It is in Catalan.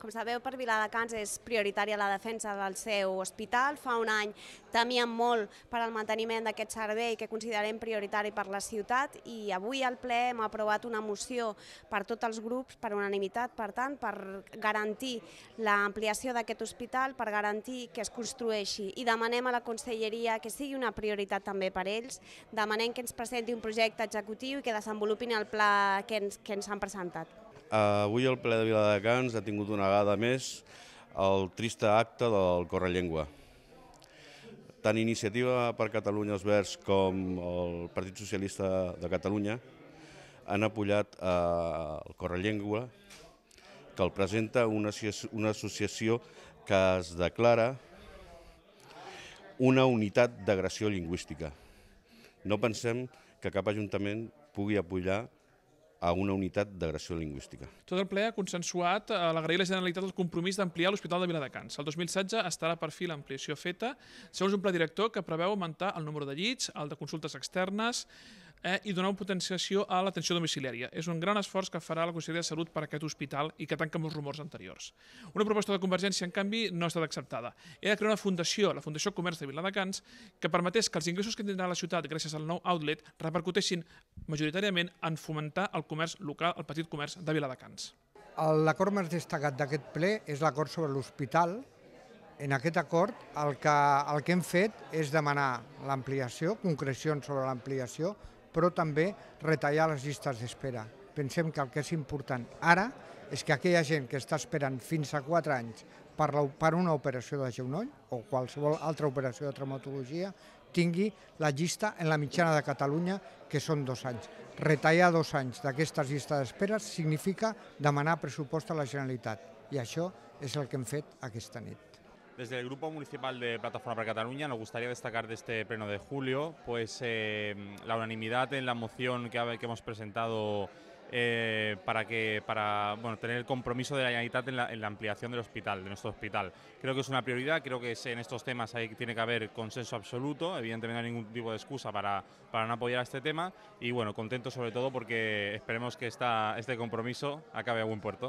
Com sabeu, per Viladecans és prioritària la defensa del seu hospital. Fa un any temíem molt per al manteniment d'aquest servei que considerem prioritari per la ciutat i avui al ple hem aprovat una moció per tots els grups, per unanimitat, per tant, per garantir l'ampliació d'aquest hospital, per garantir que es construeixi i demanem a la conselleria que sigui una prioritat també per ells, demanem que ens presenti un projecte executiu i que desenvolupin el pla que ens, que ens han presentat. Eh, avui el ple de Viladecans ha tingut una vegada més el trista acte del Correllengua. Tant Iniciativa per Catalunya els Verds com el Partit Socialista de Catalunya han apoyat eh, el Correllengua, que el presenta una, una associació que es declara una unitat d'agressió lingüística. No pensem que cap ajuntament pugui apoyar a una unitat d'agressió lingüística. Tot el ple ha consensuat a eh, l'agrair a la Generalitat el compromís d'ampliar l'Hospital de Viladecans. El 2016 estarà per fi l'ampliació feta, segons un pla director que preveu augmentar el número de llits, el de consultes externes, eh, i donar potenciació a l'atenció domiciliària. És un gran esforç que farà la Conselleria de Salut per a aquest hospital i que tanca molts els rumors anteriors. Una proposta de Convergència, en canvi, no ha estat acceptada. Era crear una fundació, la Fundació Comerç de Viladecans, que permetés que els ingressos que tindrà la ciutat gràcies al nou outlet repercutessin majoritàriament en fomentar el comerç local, el petit comerç de Viladecans. L'acord més destacat d'aquest ple és l'acord sobre l'hospital, en aquest acord el que, el que hem fet és demanar l'ampliació, concrecions sobre l'ampliació, però també retallar les llistes d'espera. Pensem que el que és important ara és que aquella gent que està esperant fins a 4 anys per, la, per una operació de genoll o qualsevol altra operació de traumatologia tingui la llista en la mitjana de Catalunya, que són dos anys. Retallar dos anys d'aquestes llistes d'espera significa demanar pressupost a la Generalitat i això és el que hem fet aquesta nit. Desde el Grupo Municipal de Plataforma para Cataluña nos gustaría destacar de este pleno de julio pues, eh, la unanimidad en la moción que, hemos presentado eh, para, que, bueno, tener el compromiso de la Generalitat en la, ampliación del hospital, de nuestro hospital. Creo que es una prioridad, creo que en estos temas hay, tiene que haber consenso absoluto, evidentemente no hay ningún tipo de excusa para, no apoyar a este tema y bueno, contento sobre todo porque esperemos que esta, este compromiso acabe a buen puerto.